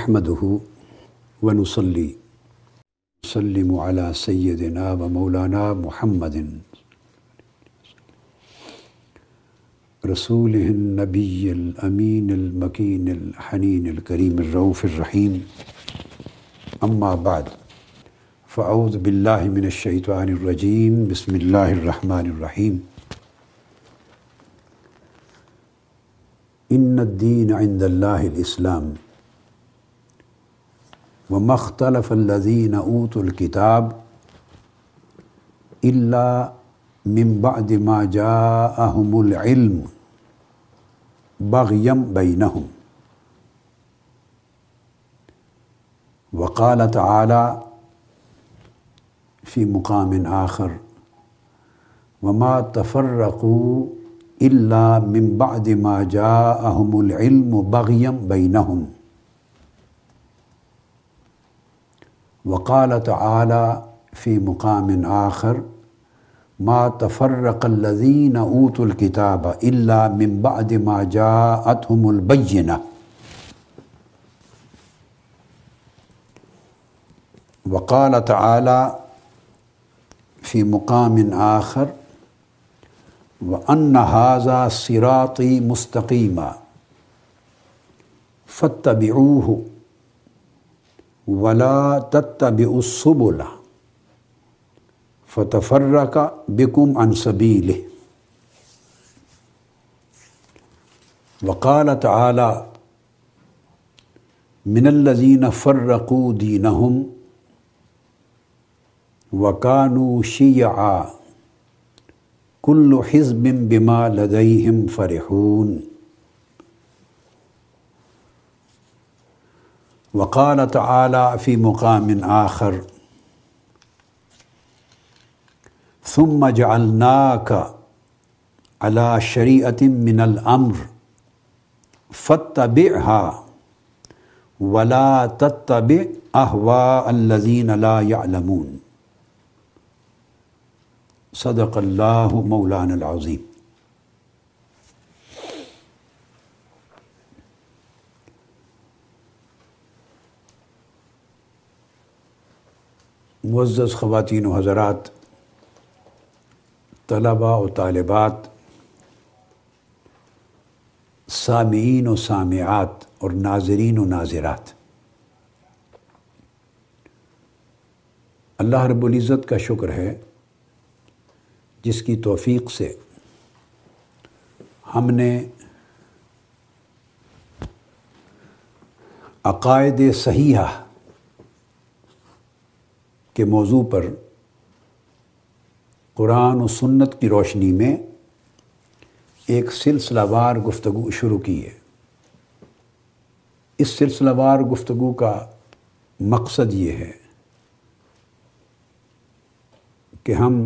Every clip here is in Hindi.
نحمده ونصلي نسلم على سيدنا ومولانا محمد رسوله النبي الأمين المكين الحنين الكريم الرؤوف الرحيم أما بعد فأعوذ بالله من الشيطان الرجيم بسم الله الرحمن الرحيم إن الدين عند الله الإسلام وما اختلف الذين أوتوا الكتاب إلا من بعد ما جاءهم العلم بغيا بينهم وقال تعالى في مقام آخر وما تفرقوا إلا من بعد ما جاءهم العلم بغيا بينهم وقال تعالى في مقام آخر ما تفرق الذين أوتوا الكتاب إلا من بعد ما جاءتهم البينة وقال تعالى في مقام آخر وأن هذا صراطي مستقيما فاتبعوه ولا تتبعوا السبل فتفرق بكم عن سبيله وقال تعالى من الذين فرقوا دينهم وكانوا شيعا كل حزب بما لديهم فرحون وقال تعالى في مقام آخر ثم جعلناك على شريعة من الأمر فاتبعها ولا تتبع أهواء الذين لا يعلمون صدق الله مولانا العظيم मुज़ ख़वान हज़रात तलबा व तालबात सामीन व सामियात और नाजरीन व नाजरात अल्लाह रब्ज़त का शुक्र है जिसकी तोफ़ी से हमने अकायद सहीहा के मौजू पर कुरान और सुन्नत की रोशनी में एक सिलसिलावार गुफ्तु शुरू की है इस सिलसिलावार गुफ्तु का मकसद ये है कि हम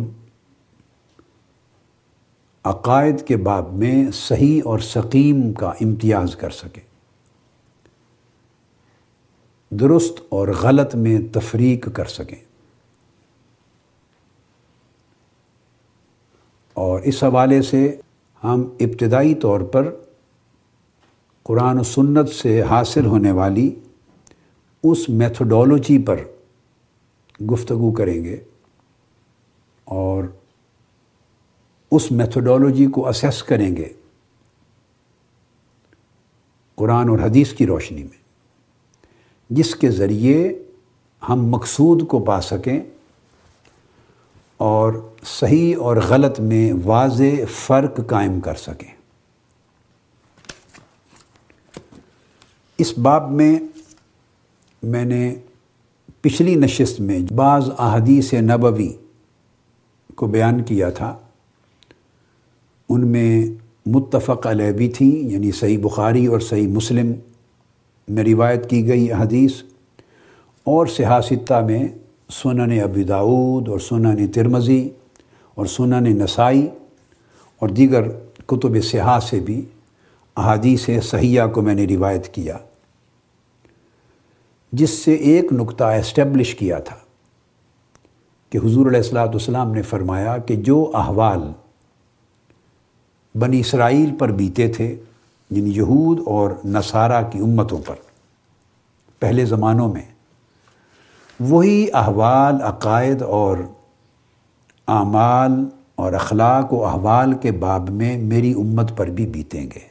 अकायद के बाब में सही और सकीम का इम्तियाज़ कर सकें दुरुस्त और गलत में तफरीक कर सकें और इस हवाले से हम इब्तदाई तौर पर कुरान सुन्नत से हासिल होने वाली उस मेथडोलॉजी पर गुफ्तगु करेंगे और उस मेथडोलॉजी को असेस करेंगे कुरान और हदीस की रोशनी में जिसके ज़रिए हम मकसूद को पा सकें और सही और गलत में वाज फ़र्क कायम कर सकें इस बाब में मैंने पिछली नशस्त में बाज़ अहदीस नबवी को बयान किया था उनमें मुतफ़ अलह भी थी यानी सही बुखारी और सही मुस्लिम में रिवायत की गई अहदीस और सिहासिता में सोना ने अबी दाऊद और सोना ने तिरमज़ी और सोना ने नसाई और दीगर कुतुब सिहा से भी अहादी से सहिया को मैंने रिवायत किया जिससे एक नुक्ता एस्टेब्लिश किया था कि हजूर सलाम ने फरमाया कि जो अहवाल बनी इसराइल पर बीते थे यानी यहूद और नसारा की उम्मतों पर पहले ज़मानों में वही अहवाल अकायद और आमाल और अखलाक व अहवाल के बाब में मेरी उम्मत पर भी बीतेंगे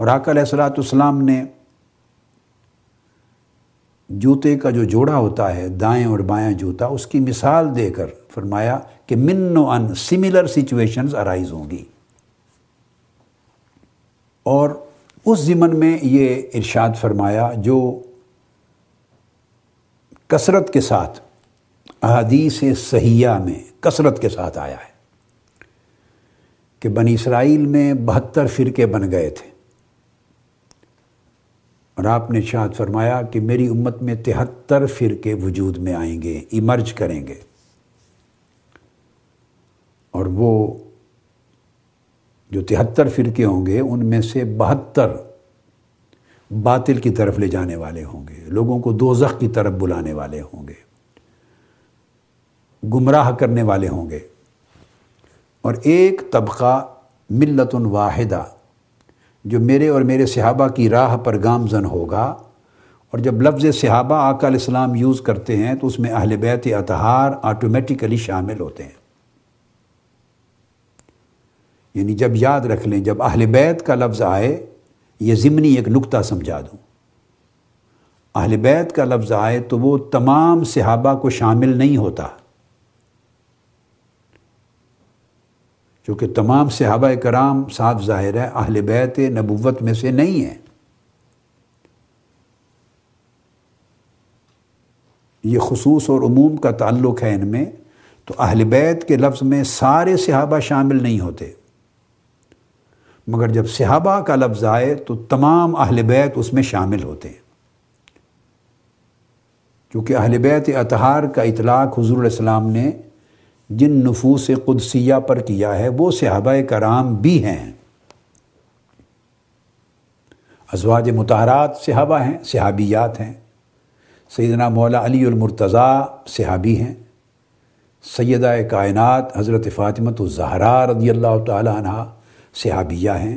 और आकलतम ने जूते का जो जोड़ा होता है दाएं और बाएं जूता उसकी मिसाल देकर फरमाया कि मिनो अन सिमिलर सिचुएशंस अराइज होंगी और उस ज़िमन में ये इरशाद फरमाया जो कसरत के साथ से सहिया में कसरत के साथ आया है कि बन इसराइल में बहत्तर फ़िरके बन गए थे और आपने शायद फरमाया कि मेरी उम्मत में तिहत्तर फ़िरके वजूद में आएंगे इमर्ज करेंगे और वो जो तिहत्तर फ़िरके होंगे उनमें से बहत्तर बातिल की तरफ ले जाने वाले होंगे लोगों को दोजख की तरफ बुलाने वाले होंगे गुमराह करने वाले होंगे और एक तबका मिलत वाहिदा जो मेरे और मेरे सहाबा की राह पर गामजन होगा और जब लफ्ज़ सहाबा आका इस्लाम यूज़ करते हैं तो उसमें अहल बैत अतहार आटोमेटिकली शामिल होते हैं यानी जब याद रख लें जब अहल बैत का लफ्ज़ आए ये ज़मनी एक नुक्ता समझा दूँ अहल बैत का लफ्ज़ आए तो वो तमाम सहाबा को शामिल नहीं होता क्योंकि तमाम सहाबा कराम साफ ज़ाहिर है अहल बैत नबूत में से नहीं है ये खसूस और अमूम का ताल्लुक़ है इनमें तो अहल बैत के लफ्ज़ में सारे सहाबा शामिल नहीं होते मगर जब सिहाबा का लफ्ज़ आए तो तमाम अहल बैत उसमें शामिल होते हैं क्योंकि अहल बैत अतहार का इतलाक़ हजूर ने जिन नफूस कुदसिया पर किया है वो सहाबा कराम भी हैं अजवाज मतारात सिहाबा हैं सिहाबियात हैं सैदना मौला अलीमरतज़ा सिहाबी सहाबी हैं सैदा कायनत हज़रत फ़ातिमत ज़हरा रदी अल्लाह तहा सहाबिया हैं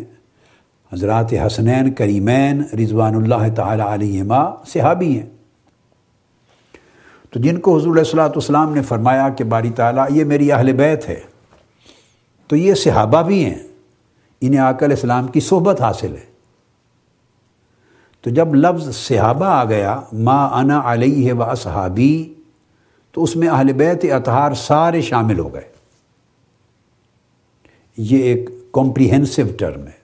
हज़रत हसनैन करीमैन रिजवानुल्लाह तमा सहाबी हैं तो जिनको हजूर सलाम ने फरमाया कि बारी ताला ये मेरी अहल बैत है तो ये सहाबा भी हैं इन्हें आकल इस्लाम की सोहबत हासिल है तो जब लफ्ज़ सहाबा आ गया माँ अना अलई है व असहाबी तो उसमें अहल बैत अतहार सारे शामिल हो गए ये एक कॉम्प्रिहेंसिव टर्म है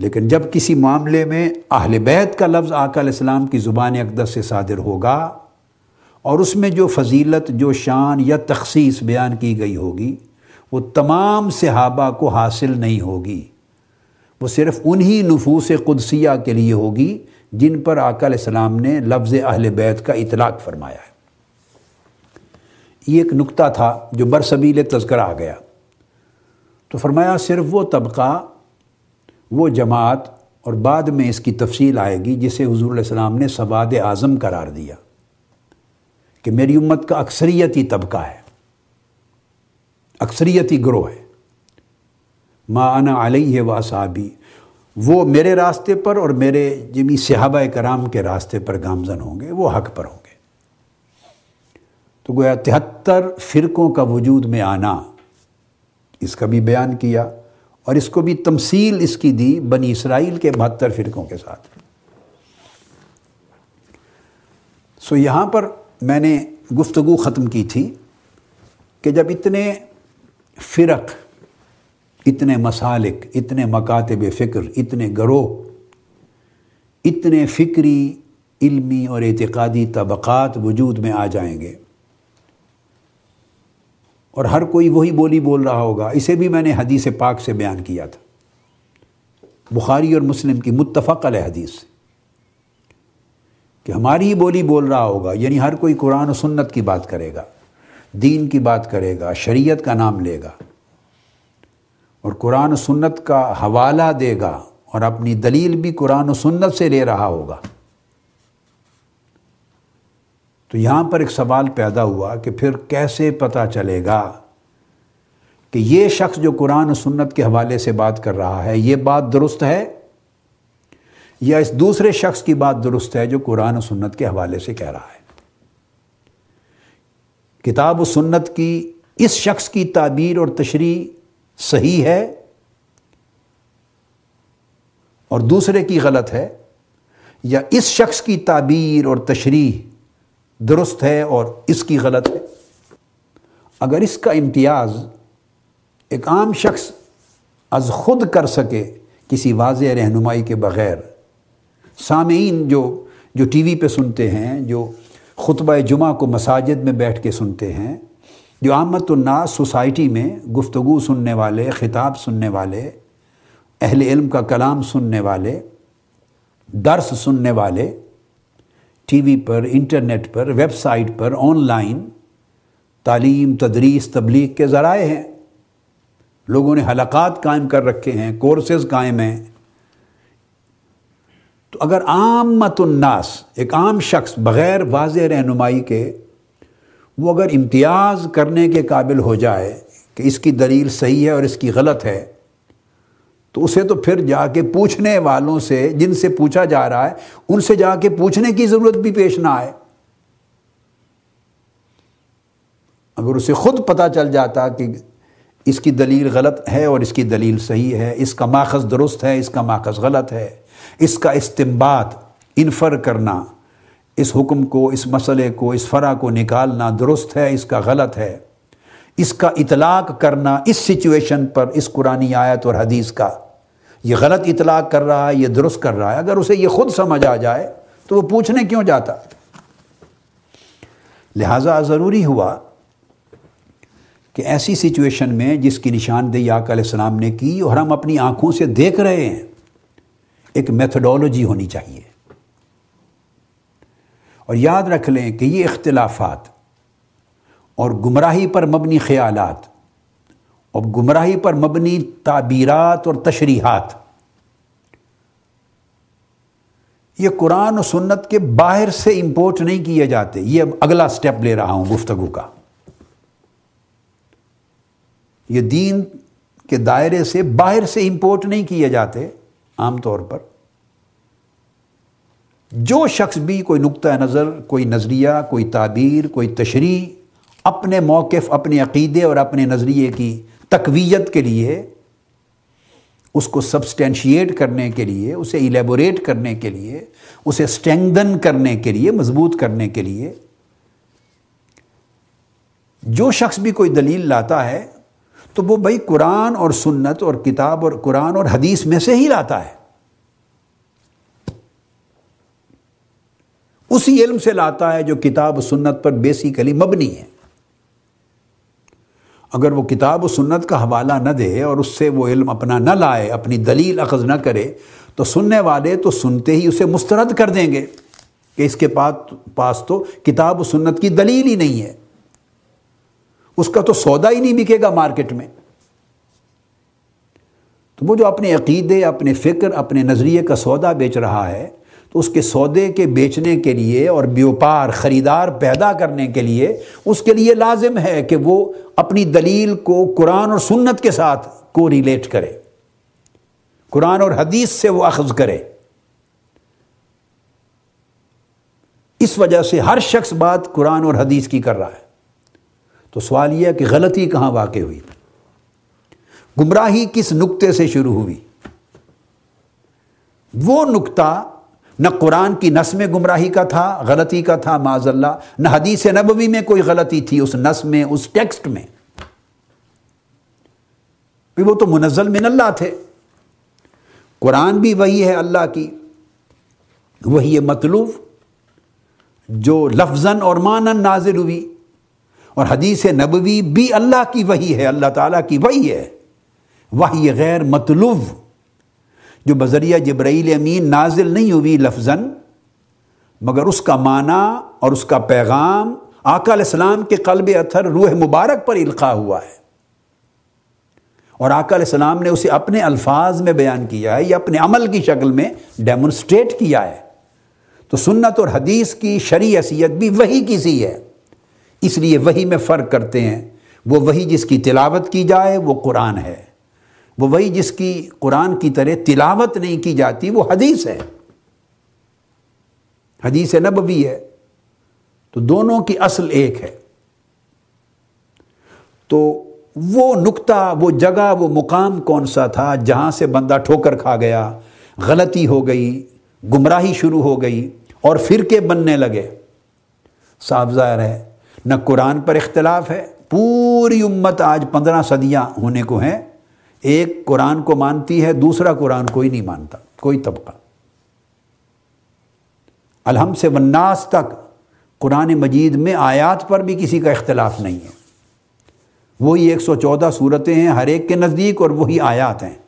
लेकिन जब किसी मामले में अहल बैत का लफ्ज़ आकाम की ज़ुबान अकदस से सादिर होगा और उसमें जो फजीलत जो शान या तखसीस बयान की गई होगी वो तमाम सिहाबा को हासिल नहीं होगी वो सिर्फ़ उन्हीं नफूस कुदसिया के लिए होगी जिन पर आकाम ने लफ्ज़ अहल बैत का इतलाक़ फरमाया है ये एक नुकता था जो बरसबील तस्कर आ गया तो फरमाया सिर्फ वो तबका वो जमात और बाद में इसकी तफसील आएगी जिसे हजूर सलाम ने सवाद आज़म करार दिया कि मेरी उम्मत का अक्सरियती तबका है अक्सरियती ग्रोह है मा आना आलही है वासाबी वो मेरे रास्ते पर और मेरे जिमी सहाबा कराम के रास्ते पर गामजन होंगे वो हक पर होंगे तो गोया तिहत्तर फ़िरक़ों का वजूद में आना इसका भी बयान किया और इसको भी तमसील इसकी दी बनी इसराइल के बहत्तर फ़िरक़ों के साथ सो यहाँ पर मैंने गुफ्तु ख़त्म की थी कि जब इतने फ़िरक इतने मसालिक इतने मकातब फ़िक्र इतने गरोह इतने फ़िक्री इल्मी और एतक़ादी तबक़ात वजूद में आ जाएंगे और हर कोई वही बोली बोल रहा होगा इसे भी मैंने हदीस पाक से बयान किया था बुखारी और मुस्लिम की मुतफ़ अल हदीस कि हमारी ही बोली बोल रहा होगा यानी हर कोई कुरान और सुन्नत की बात करेगा दीन की बात करेगा शरीयत का नाम लेगा और कुरान और सुन्नत का हवाला देगा और अपनी दलील भी कुरान और सुन्नत से ले रहा होगा तो यहां पर एक सवाल पैदा हुआ कि फिर कैसे पता चलेगा कि ये शख्स जो कुरान और सुन्नत के हवाले से बात कर रहा है ये बात दुरुस्त है या इस दूसरे शख्स की बात दुरुस्त है जो कुरान और सुन्नत के हवाले से कह रहा है किताब और सुन्नत की इस शख्स की ताबीर और तशरी सही है और दूसरे की गलत है या इस शख्स की ताबीर और तशरी दुरुस्त है और इसकी गलत है अगर इसका इम्तियाज़ एक आम शख्स अज खुद कर सके किसी वाज रहनुमाई के बग़ैर सामीन जो जो टी वी पर सुनते हैं जो खुतब जुम्मे को मसाजिद में बैठ के सुनते हैं जो आमतनास सोसाइटी में गुफ्तु सुनने वाले ख़िताब सुनने वाले अहल इलम का कलाम सुनने वाले दर्स सुनने वाले टीवी पर इंटरनेट पर वेबसाइट पर ऑनलाइन तालीम तदरीस तबलीग के ज़राए हैं लोगों ने हलक़ात कायम कर रखे हैं कोर्सेज़ कायम हैं तो अगर आम मतुन्नास एक आम शख्स बग़ैर वाज रहनुमाई के वो अगर इम्तियाज़ करने के काबिल हो जाए कि इसकी दलील सही है और इसकी गलत है तो उसे तो फिर जाके पूछने वालों से जिनसे पूछा जा रहा है उनसे जाके पूछने की ज़रूरत भी पेश ना आए अगर उसे खुद पता चल जाता कि इसकी दलील गलत है और इसकी दलील सही है इसका माखज़ दुरुस्त है इसका माखज़ गलत है इसका इस्तेमाल इनफर करना इस हुक्म को इस मसले को इस फ़रा को निकालना दुरुस्त है इसका गलत है इसका इतलाक करना इस सिचुएशन पर इस कुरानी आयत और हदीस का ये गलत इतलाक कर रहा है ये दुरुस्त कर रहा है अगर उसे ये खुद समझ आ जाए तो वो पूछने क्यों जाता लिहाजा ज़रूरी हुआ कि ऐसी सिचुएशन में जिसकी निशानदेही आकाम ने की और हम अपनी आंखों से देख रहे हैं एक मेथडोलॉजी होनी चाहिए और याद रख लें कि ये इख्तलाफात और गुमराही पर मबनी ख्याल और गुमराही पर मबनी ताबीरत और तशरीहत ये कुरान और सुन्नत के बाहर से इम्पोर्ट नहीं किए जाते ये अगला स्टेप ले रहा हूं गुफ्तगु का ये दीन के दायरे से बाहर से इम्पोर्ट नहीं किए जाते आमतौर पर जो शख्स भी कोई नुक़ नज़र कोई नज़रिया कोई ताबीर कोई तशरी अपने मौकफ अपने अकीदे और अपने नज़रिए की तकवीत के लिए उसको सब्सटेंशिएट करने के लिए उसे इलेबोरेट करने के लिए उसे स्ट्रेंदन करने के लिए मजबूत करने के लिए जो शख्स भी कोई दलील लाता है तो वो भाई कुरान और सुन्नत और किताब और कुरान और हदीस में से ही लाता है उसी इल्म से लाता है जो किताब सुन्नत पर बेसिकली मबनी है अगर वो किताब व सुन्नत का हवाला न दे और उससे वो इल्म अपना न लाए अपनी दलील अखज़ न करे तो सुनने वाले तो सुनते ही उसे मुस्तरद कर देंगे कि इसके पास पास तो किताब व सुन्नत की दलील ही नहीं है उसका तो सौदा ही नहीं बिकेगा मार्केट में तो वो जो अपने अकीदे अपने फ़िक्र अपने नज़रिए का सौदा बेच रहा है तो उसके सौदे के बेचने के लिए और व्यापार ख़रीदार पैदा करने के लिए उसके लिए लाजिम है कि वो अपनी दलील को कुरान और सुन्नत के साथ को रिलेट करे कुरान और हदीस से वो अखज़ करे इस वजह से हर शख्स बात कुरान और हदीस की कर रहा है तो सवाल यह कि गलती कहां वाक़ हुई गुमराही किस नुक्ते से शुरू हुई वो नुक्ता न कुरान की नस में गुमराही का था गलती का था माजल्ला न हदीस नबवी में कोई गलती थी उस नस में उस टेक्स्ट में भी वो तो मुनजल मिन अल्लाह थे कुरान भी वही है अल्लाह की वही है मतलूब जो लफजन और मानन नाजिल हुई और हदीस नबवी भी अल्लाह की वही है अल्लाह ताला की वही है वही गैर मतलूब जो बजरिया जब्राईल अमीन नाजिल नहीं हुई लफजन मगर उसका माना और उसका पैगाम आकाम के कलब अथर रूह मुबारक पर इल्का हुआ है और आकाम ने उसे अपने अल्फाज में बयान किया है या अपने अमल की शक्ल में डेमोन्स्ट्रेट किया है तो सुन्नत और हदीस की शरी हैसीत भी वही की सी है इसलिए वही में फ़र्क करते हैं वो वही जिसकी तिलावत की जाए वो कुरान है वो वही जिसकी कुरान की तरह तिलावत नहीं की जाती वो हदीस है हदीस नबवी है तो दोनों की असल एक है तो वो नुक्ता वो जगह वो मुकाम कौन सा था जहां से बंदा ठोकर खा गया गलती हो गई गुमराही शुरू हो गई और फिरके बनने लगे साफ ज़ाहिर है न कुरान पर इख्तलाफ है पूरी उम्मत आज पंद्रह सदियाँ होने को हैं एक कुरान को मानती है दूसरा कुरान कोई नहीं मानता कोई तबका अलहम से वन्नास तक कुरान मजीद में आयात पर भी किसी का इख्तलाफ नहीं है वही एक सौ चौदह सूरतें हैं हर एक के नज़दीक और वही आयात हैं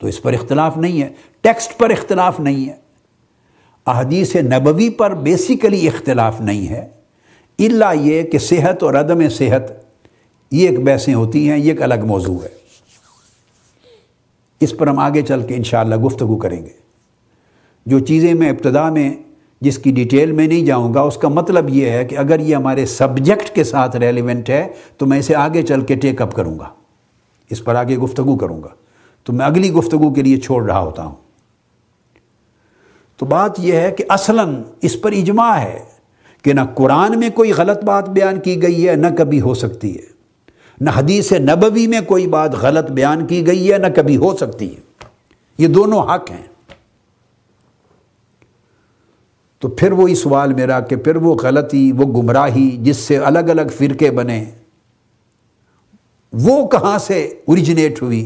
तो इस पर इख्तलाफ नहीं है टेक्स्ट पर इख्तलाफ नहीं है अहदीस नबवी पर बेसिकली इख्तलाफ नहीं है इल्ला ये कि सेहत और अदम सेहत ये एक बहसें होती हैं ये एक अलग मौजू है इस पर हम आगे चल के इन गुफ्तु करेंगे जो चीज़ें मैं इब्तदा में जिसकी डिटेल में नहीं जाऊंगा उसका मतलब ये है कि अगर ये हमारे सब्जेक्ट के साथ रेलिवेंट है तो मैं इसे आगे चल के टेकअप करूँगा इस पर आगे गुफ्तु करूँगा तो मैं अगली गुफ्तु के लिए छोड़ रहा होता हूँ तो बात यह है कि असलन इस पर इजमा है कि ना कुरान में कोई गलत बात बयान की गई है ना कभी हो सकती है ना हदीस नबवी में कोई बात गलत बयान की गई है ना कभी हो सकती है ये दोनों हक हैं तो फिर वही सवाल मेरा कि फिर वो गलती वो गुमराही जिससे अलग अलग फ़िरके बने वो कहां से ओरिजिनेट हुई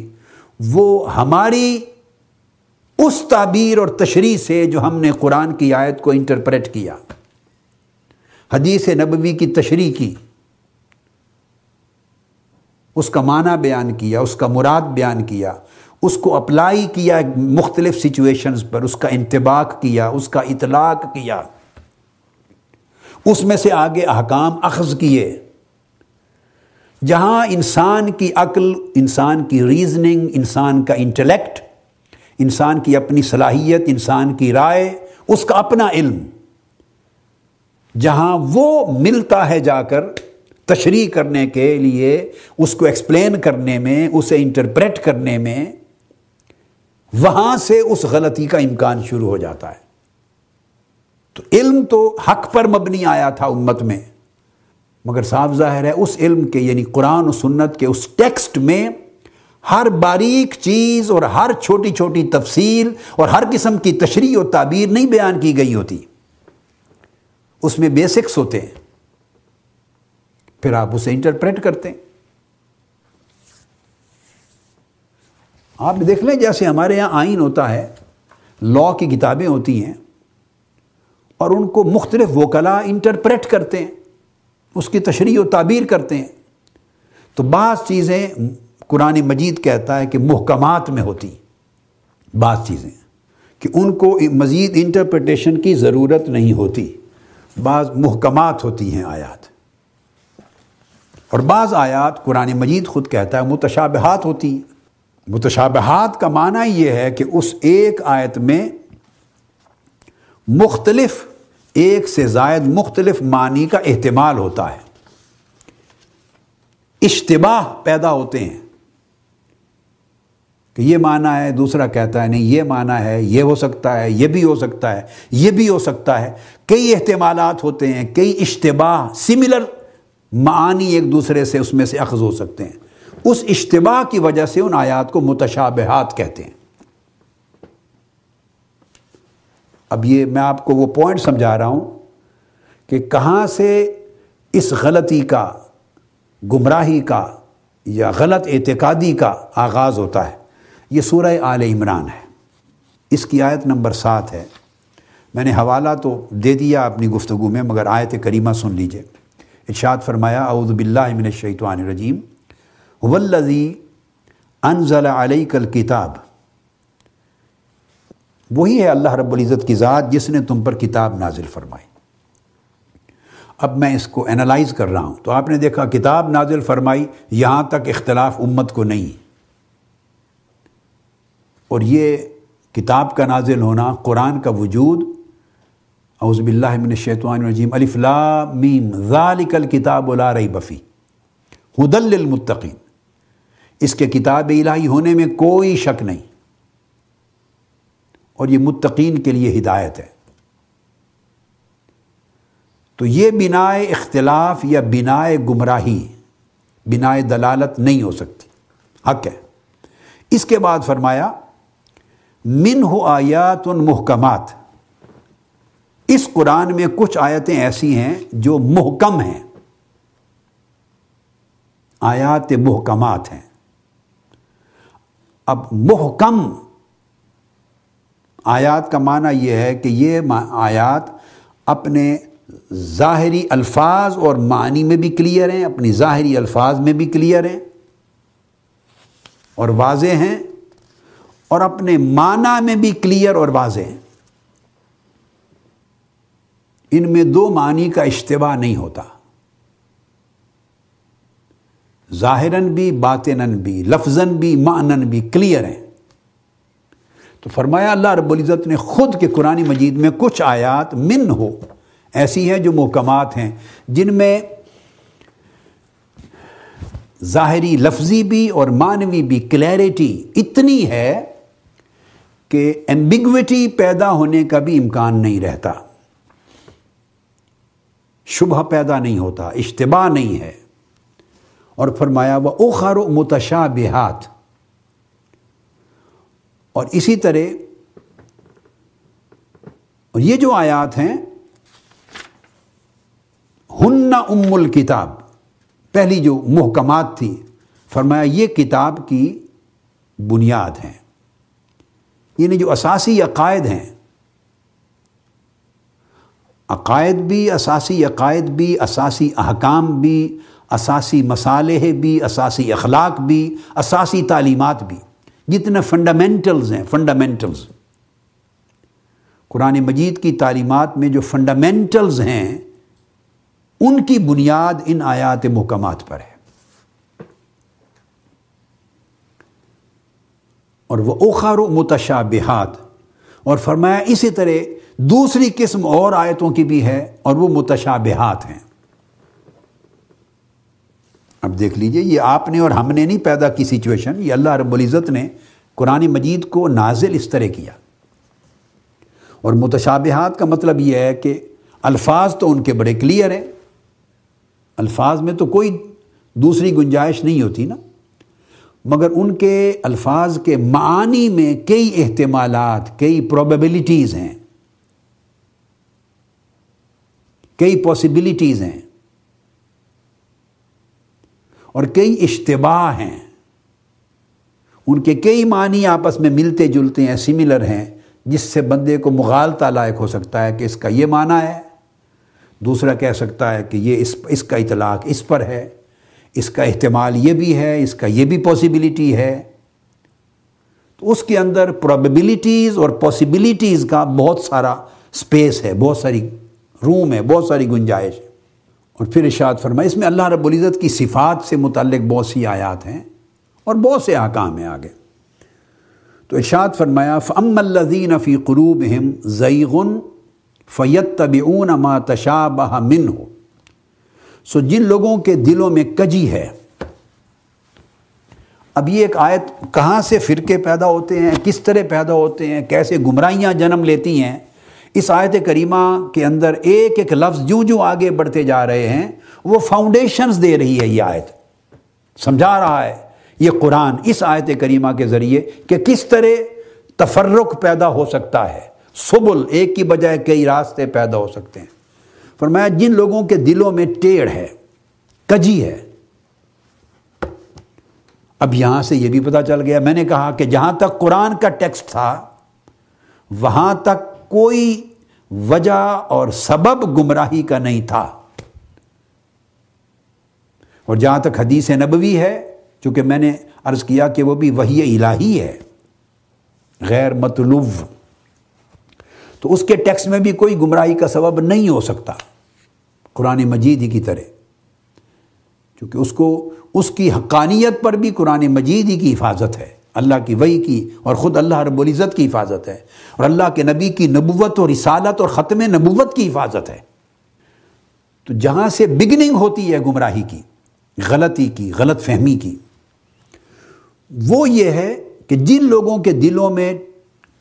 वो हमारी उस ताबीर और तशरी से जो हमने कुरान की आयत को इंटरप्रेट किया हदीस नबवी की तशरी की उसका माना बयान किया उसका मुराद बयान किया उसको अप्लाई किया मुख्तलिफ सिचुएशंस पर उसका इंतबाक किया उसका इतलाक किया उसमें से आगे अहकाम अखज़ किए जहां इंसान की अकल इंसान की रीजनिंग इंसान का इंटेलेक्ट इंसान की अपनी सलाहियत इंसान की राय उसका अपना इल्म जहां वो मिलता है जाकर तशरी करने के लिए उसको एक्सप्लेन करने में उसे इंटरप्रेट करने में वहां से उस गलती का इम्कान शुरू हो जाता है तो इल्म तो हक पर मबनी आया था उम्मत में मगर साफ जाहिर है उस इल्म के यानी कुरान और सुन्नत के उस टेक्स्ट में हर बारीक चीज़ और हर छोटी छोटी तफसील और हर किस्म की तशरी और ताबीर नहीं बयान की गई होती उसमें बेसिक्स होते हैं फिर आप उसे इंटरप्रेट करते हैं आप देख लें जैसे हमारे यहाँ आइन होता है लॉ की किताबें होती हैं और उनको मुख्तलिफ वकला इंटरप्रेट करते हैं उसकी तशरी और ताबीर करते हैं तो बाज़ चीज़ें कुरान मजीद कहता है कि महकमात में होती बाज़ चीज़ें कि उनको मज़ीद इंटरप्रटेशन की ज़रूरत नहीं होती बाज़ महकमात होती हैं आयात और बाज़ आयात कुरान मजीद ख़ुद कहता है मुतशाबहत होती हैं मुतशाबहत का माना ये है कि उस एक आयत में मुख्तलफ़ एक से जायद मुख्तलफ मानी का अहतमाल होता है इश्तबाह पैदा होते हैं कि ये माना है दूसरा कहता है नहीं ये माना है ये हो सकता है ये भी हो सकता है ये भी हो सकता है कई अहतमाल होते हैं कई इश्तबाह सिमिलर मानी एक दूसरे से उसमें से अखज़ हो सकते हैं उस इश्तबा की वजह से उन आयात को मुतशाबहत कहते हैं अब ये मैं आपको वो पॉइंट समझा रहा हूँ कि कहाँ से इस गलती का गुमराही का या गलत एतकादी का आगाज़ होता है ये सूर आल इमरान है इसकी आयत नंबर सात है मैंने हवाला तो दे दिया अपनी गुफ्तु में मगर आयत करीमा सुन लीजिए इर्शाद फरमाया अउज़बिल्लिमिनशैतवानरजीम वल्लज़ी अनजल कल किताब वही है अल्लाह रबुल्ज़त की ज़ात जिसने तुम पर किताब नाजिल फरमाई अब मैं इसको एनालाइज़ कर रहा हूँ तो आपने देखा किताब नाजिल फरमाई यहाँ तक इख्तलाफ उम्मत को नहीं और ये किताब का नाजिल होना कुरान का वजूद اعوذ باللہ من الشیطان الرجیم الف لا میم ذالک الکتاب لا ریب فی ہدل للمتقین اس کے کتاب الہی ہونے میں کوئی شک نہیں اور یہ متقین کے لیے ہدایت ہے تو یہ بنا اختلاف یا بنا گمراہی بنا دلالت نہیں ہو سکتی حق ہے اس کے بعد فرمایا من ہو آیات محکمات इस कुरान में कुछ आयतें ऐसी हैं जो मुहकम हैं आयात मुहकमात हैं अब मुहकम आयात का माना यह है कि ये आयात अपने ज़ाहरी अल्फाज और मानी में भी क्लियर हैं अपनी ज़ाहरी अल्फाज में भी क्लियर हैं और वाजे हैं और अपने माना में भी क्लियर और वाजे हैं इनमें दो मानी का इश्तबा नहीं होता ज़ाहिरन भी बातिनन भी लफजन भी मानन भी क्लियर हैं तो फरमाया अल्लाह रब्ज़त ने ख़ुद के कुरानी मजीद में कुछ आयात मिन हो ऐसी हैं जो महकमात हैं जिनमें ज़ाहरी लफ्जी भी और मानवी भी क्लैरिटी इतनी है कि एम्बिगविटी पैदा होने का भी इम्कान नहीं रहता शुभ पैदा नहीं होता इश्तबा नहीं है और फरमाया वह उखर मुतशा बेहात और इसी तरह और ये जो आयात हैं हन्ना उम्मुल किताब पहली जो मुहकमात थी फरमाया ये किताब की बुनियाद हैं यानी जो असासी अकायद हैं अकायद भी असासी अकायद भी असासी अहकाम भी असासी मसाले भी असासी अखलाक भी असासी तालीमत भी जितने फंडामेंटल्स हैं फंडामेंटल्स कुरान मजीद की तालीमत में जो फंडामेंटल्स हैं उनकी बुनियाद इन आयात महकमात पर है और वह मुतशा बेहद और फरमाया इसी तरह दूसरी किस्म और आयतों की भी है और वो मुतशाबिहात हैं अब देख लीजिए ये आपने और हमने नहीं पैदा की सिचुएशन ये अल्लाह रब्ज़त ने कुरान मजीद को नाजिल इस तरह किया और मुतशाबहात का मतलब ये है कि अल्फाज तो उनके बड़े क्लियर हैं अल्फाज में तो कोई दूसरी गुंजाइश नहीं होती ना मगर उनके अल्फाज के मानी में कई एहतमाल कई प्रोबेबिलिटीज़ हैं कई पॉसिबिलिटीज़ हैं और कई इश्तबा हैं उनके कई मानी आपस में मिलते जुलते हैं सिमिलर हैं जिससे बंदे को मुगालता लायक हो सकता है कि इसका ये माना है दूसरा कह सकता है कि ये इस इसका इतलाक़ इस पर है इसका इहतमाल ये भी है इसका ये भी पॉसिबिलिटी है तो उसके अंदर प्रोबेबिलिटीज़ और पॉसिबिलिटीज़ का बहुत सारा स्पेस है बहुत सारी रूम है बहुत सारी गुंजाइश है और फिर इशात फरमाए इसमें अल्लाह रबुल्ज़त की सिफ़ात से मुतलक बहुत सी आयात हैं और बहुत से आकाम हैं आगे तो इशात फरमाया फ़मल्लिन फ़ी क़रूब हिम ज़ईगन फ़ैत तब मा बह मिन हो सो जिन लोगों के दिलों में कजी है अब ये एक आयत कहाँ से फ़िरके पैदा होते हैं किस तरह पैदा होते हैं कैसे गुमराहियाँ जन्म लेती हैं इस आयत करीमा के अंदर एक एक लफ्ज़ जो जो आगे बढ़ते जा रहे हैं वो फाउंडेशंस दे रही है ये आयत समझा रहा है ये कुरान इस आयत करीमा के ज़रिए कि किस तरह तफर्रक पैदा हो सकता है सुबुल एक की बजाय कई रास्ते पैदा हो सकते हैं फरमाया जिन लोगों के दिलों में टेढ़ है कजी है अब यहां से यह भी पता चल गया मैंने कहा कि जहां तक कुरान का टेक्स्ट था वहां तक कोई वजह और सबब गुमराही का नहीं था और जहां तक हदीस नबवी है चूंकि मैंने अर्ज़ किया कि वो भी वही इलाही है गैर मतलूब तो उसके टैक्स में भी कोई गुमराही का सबब नहीं हो सकता कुरान मजीद ही की तरह क्योंकि उसको उसकी हकानियत पर भी कुरान मजीद ही की हिफाजत है अल्लाह की वही की और ख़ुद अल्लाह रबुल्ज़त की हिफाजत है और अल्लाह के नबी की नबूत और रिसालत और ख़त्म नबूत की हिफाजत है तो जहाँ से बिगनिंग होती है गुमराही की गलती की गलत फहमी की वो ये है कि जिन लोगों के दिलों में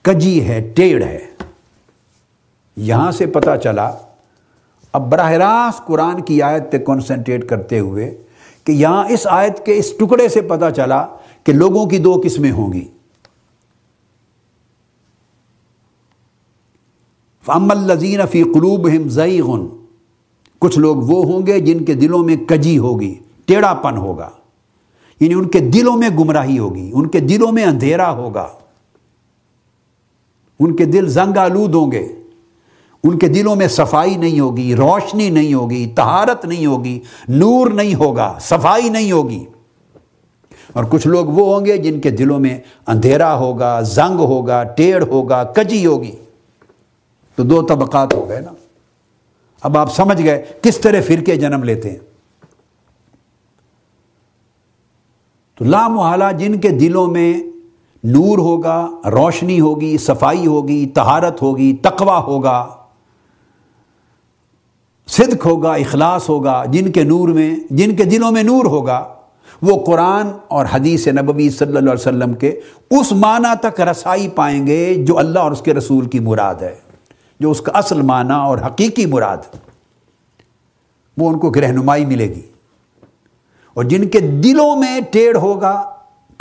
कजी है टेढ़ है यहाँ से पता चला अब बरह रास्त कुरान की आयत पे कॉन्सेंट्रेट करते हुए कि यहाँ इस आयत के इस टुकड़े से पता चला कि लोगों की दो किस्में होंगी अमल लजीन फ़ी कलूब हम ज़ईगन कुछ लोग वो होंगे जिनके दिलों में कजी होगी टेढ़ापन होगा यानी उनके दिलों में गुमराही होगी उनके दिलों में अंधेरा होगा उनके दिल जंग आलूद होंगे उनके दिलों में सफाई नहीं होगी रोशनी नहीं होगी तहारत नहीं होगी नूर नहीं होगा सफाई नहीं होगी और कुछ लोग वो होंगे जिनके दिलों में अंधेरा होगा जंग होगा टेढ़ होगा कजी होगी तो दो तबकात हो गए ना अब आप समझ गए किस तरह फिर के जन्म लेते हैं तो लामोहला जिनके दिलों में नूर होगा रोशनी होगी सफाई होगी तहारत होगी तकवा होगा सिद्क होगा इखलास होगा जिनके नूर में जिनके दिलों में नूर होगा वो कुरान और हदीस नबवी सल्लल्लाहु अलैहि वसल्लम के उस माना तक रसाई पाएंगे जो अल्लाह और उसके रसूल की मुराद है जो उसका असल माना और हकीकी मुराद वो उनको रहनुमाई मिलेगी और जिनके दिलों में टेढ़ होगा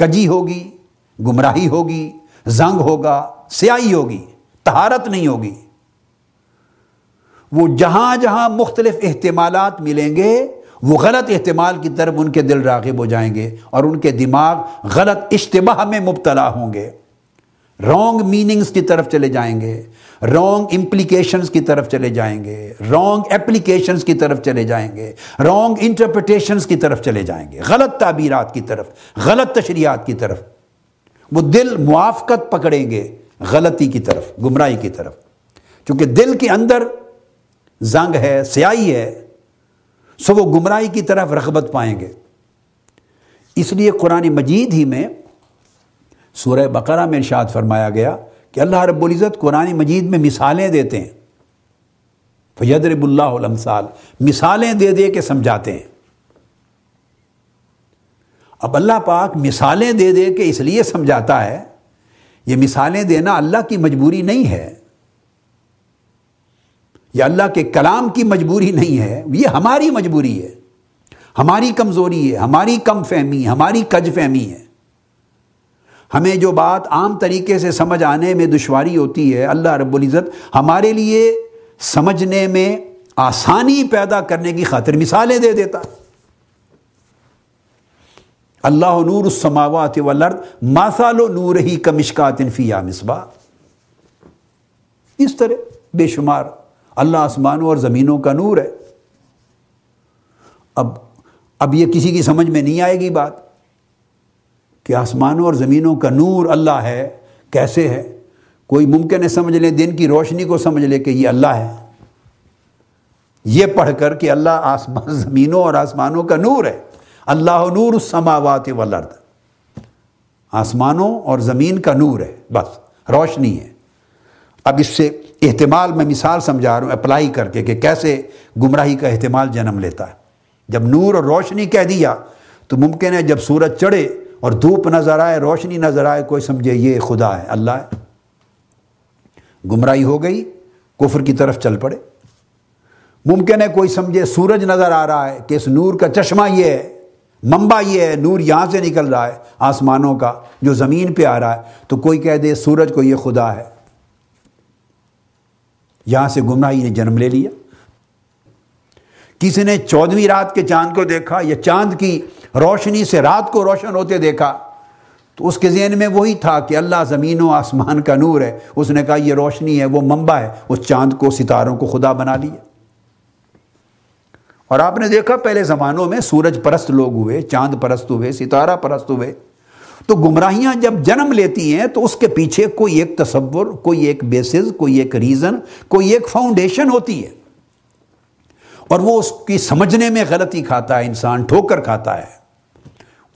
कजी होगी गुमराही होगी जंग होगा स्याही होगी तहारत नहीं होगी वो जहां जहां मुख्तलिफ एहतमाल मिलेंगे वो गलत अहतमाल की तरफ उनके दिल रागिब हो जाएंगे और उनके दिमाग गलत इश्तबाह में मुबतला होंगे रॉन्ग मीनिंग्स की तरफ चले जाएंगे रॉन्ग इम्प्लीकेशंस की तरफ चले जाएंगे रॉन्ग एप्लीकेशंस की तरफ चले जाएंगे रॉन्ग इंटरप्रटेशंस की तरफ चले जाएंगे गलत ताबीर की तरफ गलत तशरियात की तरफ वो दिल मुआफ़त पकड़ेंगे गलती की तरफ गुमराही की तरफ चूँकि दिल के अंदर जंग है स्याही है सो वो गुमराही की तरफ रगबत पाएंगे इसलिए कुरान मजीद ही में सूरह बकरा में इर्शाद फरमाया गया कि अल्लाह रब्ज़त कुरान मजीद में मिसालें देते हैं फयदरबुल्लामसाल मिसालें दे दे के समझाते हैं अब अल्लाह पाक मिसालें दे दे के इसलिए समझाता है ये मिसालें देना अल्लाह की मजबूरी नहीं है यह अल्लाह के कलाम की मजबूरी नहीं है ये हमारी मजबूरी है हमारी कमज़ोरी है हमारी कम फहमी हमारी कज फहमी है हमें जो बात आम तरीके से समझ आने में दुशारी होती है अल्लाह इज़्ज़त हमारे लिए समझने में आसानी पैदा करने की खातिर मिसालें दे देता अल्लाह नूर समावत वर्द मासालो नूर ही कमिशकात इनफिया मिसबा इस तरह बेशुमार अल्लाह आसमानों और ज़मीनों का नूर है अब अब ये किसी की समझ में नहीं आएगी बात कि आसमानों और ज़मीनों का नूर अल्लाह है कैसे है कोई मुमकिन है समझ ले दिन की रोशनी को समझ ले कि ये अल्लाह है ये पढ़ कर कि अल्लाह आसमान ज़मीनों और आसमानों का नूर है अल्लाह नूर उस समावात वर्द आसमानों और ज़मीन का नूर है बस रोशनी है अब इससे अहतमाल में मिसाल समझा रहा हूँ अप्लाई करके कि कैसे गुमराही का अहतमाल जन्म लेता है जब नूर और रोशनी कह दिया तो मुमकिन है जब सूरज चढ़े और धूप नज़र आए रोशनी नज़र आए कोई समझे ये खुदा है अल्लाह है गुमराही हो गई कुफर की तरफ चल पड़े मुमकिन है कोई समझे सूरज नज़र आ रहा है कि इस नूर का चश्मा ये है मम्बा ये है नूर यहां से निकल रहा है आसमानों का जो ज़मीन पे आ रहा है तो कोई कह दे सूरज को ये खुदा है यहां से गुमराही ने जन्म ले लिया किसी ने चौदहवीं रात के चांद को देखा या चांद की रोशनी से रात को रोशन होते देखा तो उसके जहन में वही था कि अल्लाह ज़मीन और आसमान का नूर है उसने कहा यह रोशनी है वो मंबा है उस चांद को सितारों को खुदा बना लिया और आपने देखा पहले ज़मानों में सूरज परस्त लोग हुए चांद परस्त हुए सितारा परस्त हुए तो गुमराहियां जब जन्म लेती हैं तो उसके पीछे कोई एक तस्वुर कोई एक बेसिस कोई एक रीज़न कोई एक फाउंडेशन होती है और वो उसकी समझने में गलती खाता है इंसान ठोकर खाता है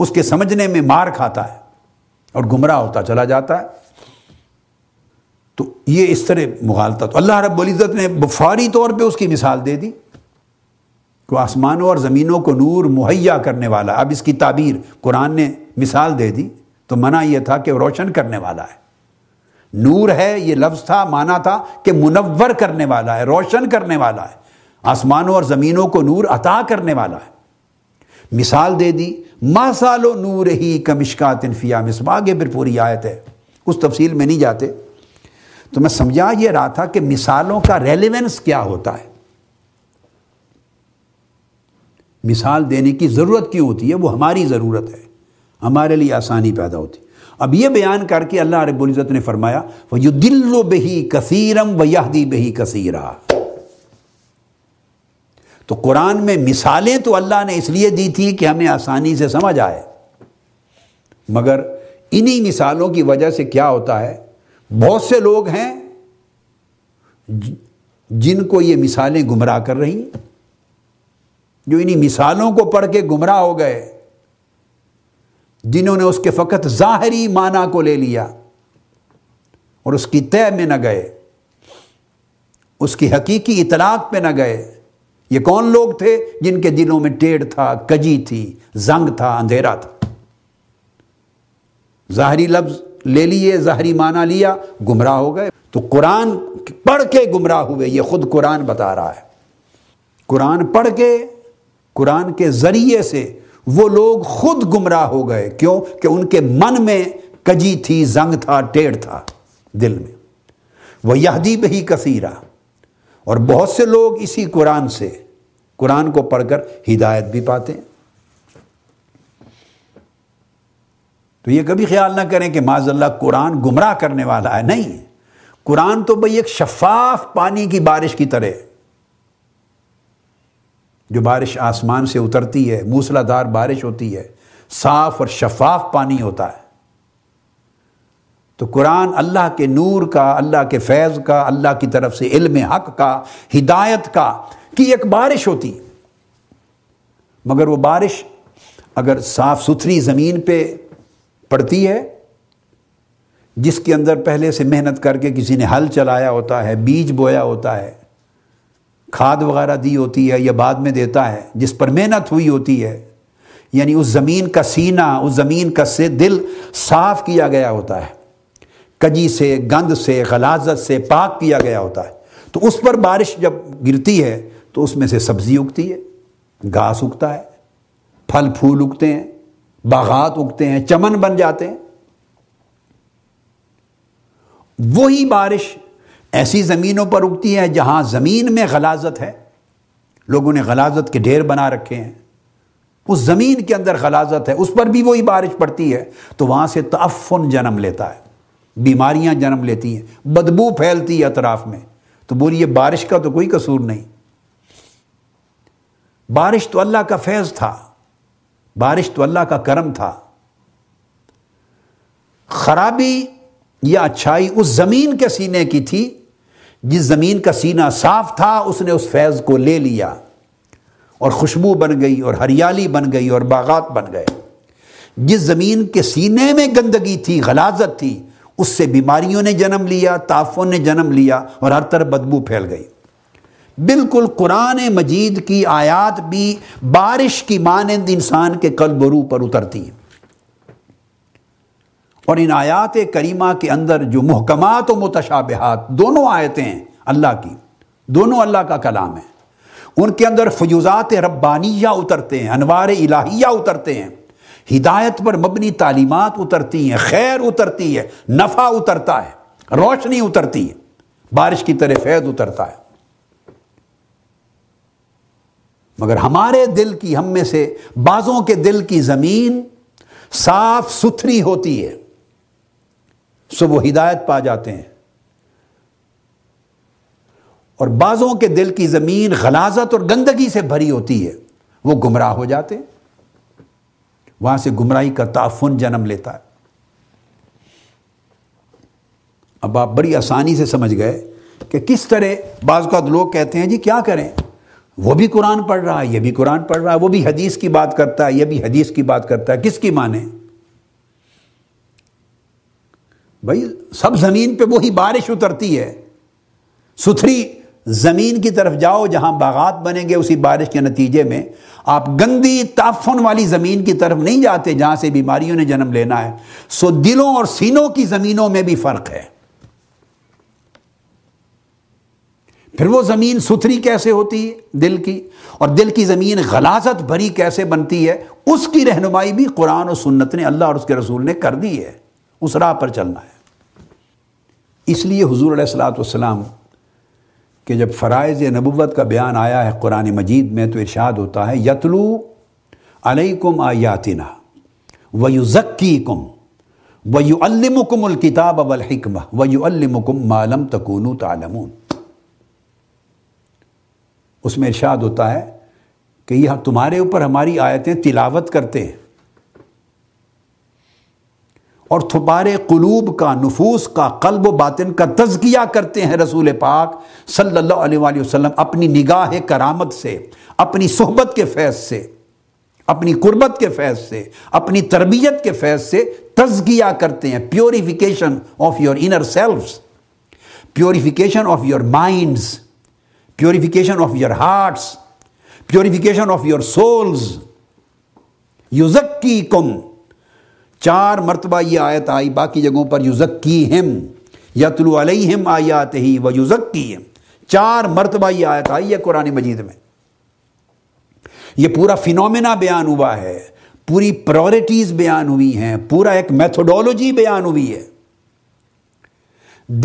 उसके समझने में मार खाता है और गुमराह होता चला जाता है तो ये इस तरह मुगालता तो अल्लाह इज़्ज़त ने बुफारी तौर पे उसकी मिसाल दे दी को आसमानों और ज़मीनों को नूर मुहैया करने वाला अब इसकी ताबीर कुरान ने मिसाल दे दी तो मना यह था कि रोशन करने वाला है नूर है यह लफ्ज़ था माना था कि मुनवर करने वाला है रोशन करने वाला है आसमानों और ज़मीनों को नूर अता करने वाला है मिसाल दे दी मासालो नूर ही कमिश्का तनफिया मिसबाग ये फिर पूरी आयत है उस तफसील में नहीं जाते तो मैं समझा ये रहा था कि मिसालों का रेलिवेंस क्या होता है मिसाल देने की ज़रूरत क्यों होती है वो हमारी ज़रूरत है हमारे लिए आसानी पैदा होती अब ये बयान करके अल्लाह रबुल्ज़त ने फरमाया वह दिल्लो बही कसीरम व दी बही कसीरा तो कुरान में मिसालें तो अल्लाह ने इसलिए दी थी कि हमें आसानी से समझ आए मगर इन्हीं मिसालों की वजह से क्या होता है बहुत से लोग हैं जिनको ये मिसालें गुमराह कर रही जो इन्हीं मिसालों को पढ़ के गुमराह हो गए जिन्होंने उसके फ़कत ज़ाहरी माना को ले लिया और उसकी तय में न गए उसकी हकीकी इतलाक पे न गए ये कौन लोग थे जिनके दिलों में टेढ़ था कजी थी जंग था अंधेरा था ज़ाहरी लफ्ज़ ले लिए ज़ाहरी माना लिया गुमराह हो गए तो कुरान पढ़ के गुमराह हुए ये खुद कुरान बता रहा है कुरान पढ़ के कुरान के ज़रिए से वो लोग खुद गुमराह हो गए क्यों कि उनके मन में कजी थी जंग था टेढ़ था दिल में वह यहदी बही कसीरा और बहुत से लोग इसी कुरान से कुरान को पढ़कर हिदायत भी पाते हैं तो ये कभी ख्याल ना करें कि माजल्ला कुरान गुमराह करने वाला है नहीं कुरान तो भाई एक शफाफ पानी की बारिश की तरह जो बारिश आसमान से उतरती है मूसलाधार बारिश होती है साफ और शफाफ पानी होता है तो कुरान अल्लाह के नूर का अल्लाह के फैज़ का अल्लाह की तरफ से इल्म हक का हिदायत का कि एक बारिश होती मगर वो बारिश अगर साफ़ सुथरी ज़मीन पे पड़ती है जिसके अंदर पहले से मेहनत करके किसी ने हल चलाया होता है बीज बोया होता है खाद वगैरह दी होती है या बाद में देता है जिस पर मेहनत हुई होती है यानी उस ज़मीन का सीना उस ज़मीन का से दिल साफ किया गया होता है कजी से गंद से गलाजत से पाक किया गया होता है तो उस पर बारिश जब गिरती है तो उसमें से सब्ज़ी उगती है घास उगता है फल फूल उगते हैं बागात उगते हैं चमन बन जाते हैं वही बारिश ऐसी ज़मीनों पर उगती है जहाँ ज़मीन में गलाजत है लोगों ने गलाजत के ढेर बना रखे हैं उस ज़मीन के अंदर गलाजत है उस पर भी वही बारिश पड़ती है तो वहाँ से तफन जन्म लेता है बीमारियाँ जन्म लेती हैं बदबू फैलती है अतराफ़ में तो बोलिए बारिश का तो कोई कसूर नहीं बारिश तो अल्लाह का फैज़ था बारिश तो अल्लाह का करम था खराबी या अच्छाई उस ज़मीन के सीने की थी जिस ज़मीन का सीना साफ था उसने उस फैज़ को ले लिया और खुशबू बन गई और हरियाली बन गई और बागात बन गए जिस ज़मीन के सीने में गंदगी थी गलाजत थी उससे बीमारियों ने जन्म लिया ताफ़ों ने जन्म लिया और हर तरफ बदबू फैल गई बिल्कुल कुरान मजीद की आयात भी बारिश की मानंद इंसान के कल बरू पर उतरती है और इन आयात करीमा के अंदर जो महकमात और मुतशाबहत दोनों आयतें हैं अल्लाह की दोनों अल्लाह का कलाम है उनके अंदर फजूज़ात रब्बानिया उतरते हैं अनवार इलाहिया उतरते हैं हिदायत पर मबनी तालीमत उतरती हैं खैर उतरती है नफ़ा उतरता है रोशनी उतरती है बारिश की तरह फैद उतरता है मगर हमारे दिल की हम में से बाज़ों के दिल की ज़मीन साफ सुथरी होती है सो वो हिदायत पा जाते हैं और बाज़ों के दिल की ज़मीन गलाजत और गंदगी से भरी होती है वो गुमराह हो जाते हैं वहां से गुमराही का ताफुन जन्म लेता है अब आप बड़ी आसानी से समझ गए कि किस तरह बाज़ात लोग कहते हैं जी क्या करें वो भी कुरान पढ़ रहा है ये भी कुरान पढ़ रहा है वो भी हदीस की बात करता है ये भी हदीस की बात करता है किसकी माने भाई सब ज़मीन पे वही बारिश उतरती है सुथरी ज़मीन की तरफ जाओ जहां बागात बनेंगे उसी बारिश के नतीजे में आप गंदी ताफन वाली ज़मीन की तरफ नहीं जाते जहां से बीमारियों ने जन्म लेना है सो दिलों और सीनों की ज़मीनों में भी फ़र्क है फिर वो ज़मीन सुथरी कैसे होती है दिल की और दिल की ज़मीन गलाजत भरी कैसे बनती है उसकी रहनुमाई भी कुरान और सुन्नत ने अल्लाह और उसके रसूल ने कर दी है उस राह पर चलना है इसलिए हजूर सलाम के जब फ़रज़ नबूत का बयान आया है कुरान मजीद में तो इर्शाद होता है यतलू अलैकुम आयातिना व वयुअल्लिमुकुमुल किताब वल व वयुअल्लिमुकुम मालम तकूनु तालमून उसमें इर्शाद होता है कि यह तुम्हारे ऊपर हमारी आयतें तिलावत करते हैं और थुबार कलूब का नफूस का कल्ब बातिन का तजकिया करते हैं रसूल पाक सल्ला वसम अपनी निगाह करामत से अपनी सोहबत के फैज़ से अपनी कुर्बत के फैज़ से अपनी तरबियत के फैज़ से तजकिया करते हैं purification of your inner self purification of your minds purification of your hearts purification of your souls युजक्की कुम चार मरतबा ये आयत आई बाकी जगहों पर युजक की हिम यतलु अलहिम आयात ही व की हिम चार मरतबा ये आयत आई है कुरान मजीद में ये पूरा फिनोमेना बयान हुआ है पूरी प्रायोरिटीज़ बयान हुई हैं पूरा एक मैथोडोलॉजी बयान हुई है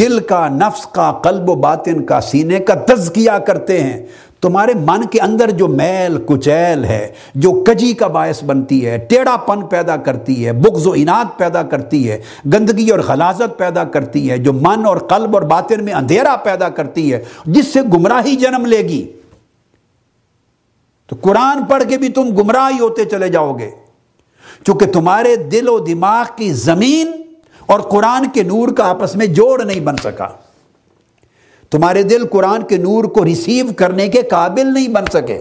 दिल का नफ्स का कल्ब बातिन का सीने का तज किया करते हैं तुम्हारे मन के अंदर जो मैल कुचैल है जो कजी का बायस बनती है टेढ़ापन पैदा करती है बुग्ज इनात पैदा करती है गंदगी और खलाजत पैदा करती है जो मन और कल्ब और बातिन में अंधेरा पैदा करती है जिससे गुमराही जन्म लेगी तो कुरान पढ़ के भी तुम गुमराह ही होते चले जाओगे क्योंकि तुम्हारे दिल और दिमाग की ज़मीन और कुरान के नूर का आपस में जोड़ नहीं बन सका तुम्हारे दिल कुरान के नूर को रिसीव करने के काबिल नहीं बन सके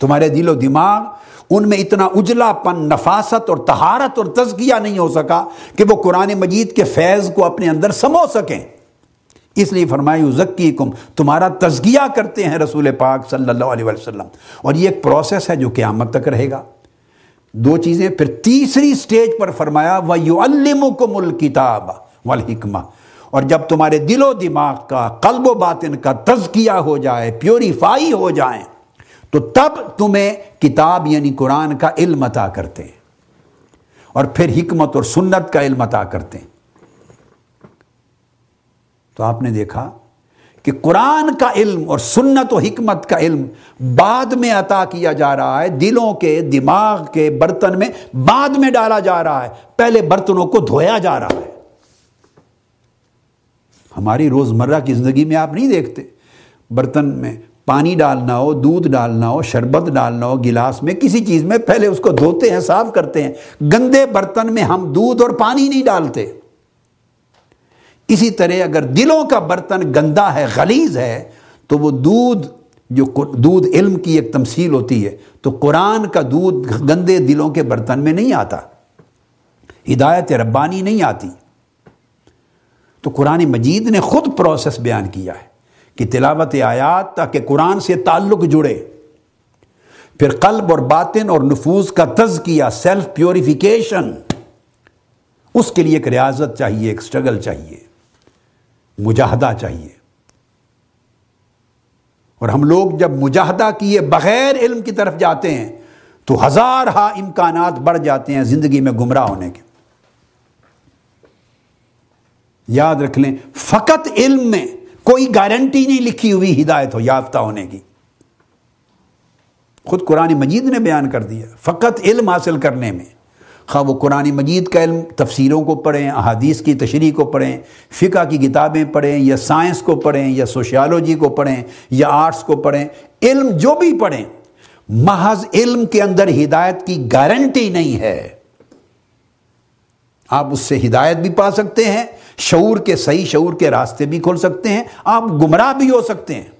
तुम्हारे दिलो दिमाग उनमें इतना उजलापन नफासत और तहारत और तजकिया नहीं हो सका कि वो कुरान मजीद के फैज़ को अपने अंदर समो सकें इसलिए फरमायू जक्की कुम तुम्हारा तजगिया करते हैं रसूल पाक सल्लल्लाहु अलैहि वसल्लम और ये एक प्रोसेस है जो क़्यामत तक रहेगा दो चीज़ें फिर तीसरी स्टेज पर फरमाया वयुअल्लिमुकुमुल किताब वाल हिकमा और जब तुम्हारे दिलो दिमाग का कल्बो बातिन का तजकिया हो जाए प्योरीफाई हो जाए तो तब तुम्हें किताब यानी कुरान का इल्म अता करते हैं और फिर हिकमत और सुन्नत का इल्म अता करते हैं तो आपने देखा कि कुरान का इल्म और सुन्नत और हिकमत का इल्म बाद में अता किया जा रहा है दिलों के दिमाग के बर्तन में बाद में डाला जा रहा है पहले बर्तनों को धोया जा रहा है हमारी रोज़मर्रा की ज़िंदगी में आप नहीं देखते बर्तन में पानी डालना हो दूध डालना हो शरबत डालना हो गिलास में किसी चीज़ में पहले उसको धोते हैं साफ करते हैं गंदे बर्तन में हम दूध और पानी नहीं डालते इसी तरह अगर दिलों का बर्तन गंदा है गलीज है तो वो दूध जो दूध इल्म की एक तमसील होती है तो कुरान का दूध गंदे दिलों के बर्तन में नहीं आता हिदायत रब्बानी नहीं आती तो कुरान मजीद ने ख़ुद प्रोसेस बयान किया है कि तिलावत आयात ताकि कुरान से ताल्लुक़ जुड़े फिर कल्ब और बातिन और नफूज का किया सेल्फ प्योरिफिकेशन उसके लिए एक रियाजत चाहिए एक स्ट्रगल चाहिए मुजाहदा चाहिए और हम लोग जब मुजाहदा किए बग़ैर इल्म की तरफ जाते हैं तो हज़ार हा इम्कान बढ़ जाते हैं ज़िंदगी में गुमराह होने के याद रख लें फकत इल्म में कोई गारंटी नहीं लिखी हुई हिदायत हो याफ्ता होने की खुद कुरान मजीद ने बयान कर दिया फ़कत इल्म हासिल करने में खा वो कुरानी मजीद का इल्म तफसीरों को पढ़ें अहादीस की तशरी को पढ़ें फ़िका की किताबें पढ़ें या साइंस को पढ़ें या सोशियालॉजी को पढ़ें या आर्ट्स को पढ़ें इल्म जो भी पढ़ें महज इल्म के अंदर हिदायत की गारंटी नहीं है आप उससे हिदायत भी पा सकते हैं शूर के सही शूर के रास्ते भी खोल सकते हैं आप गुमराह भी हो सकते हैं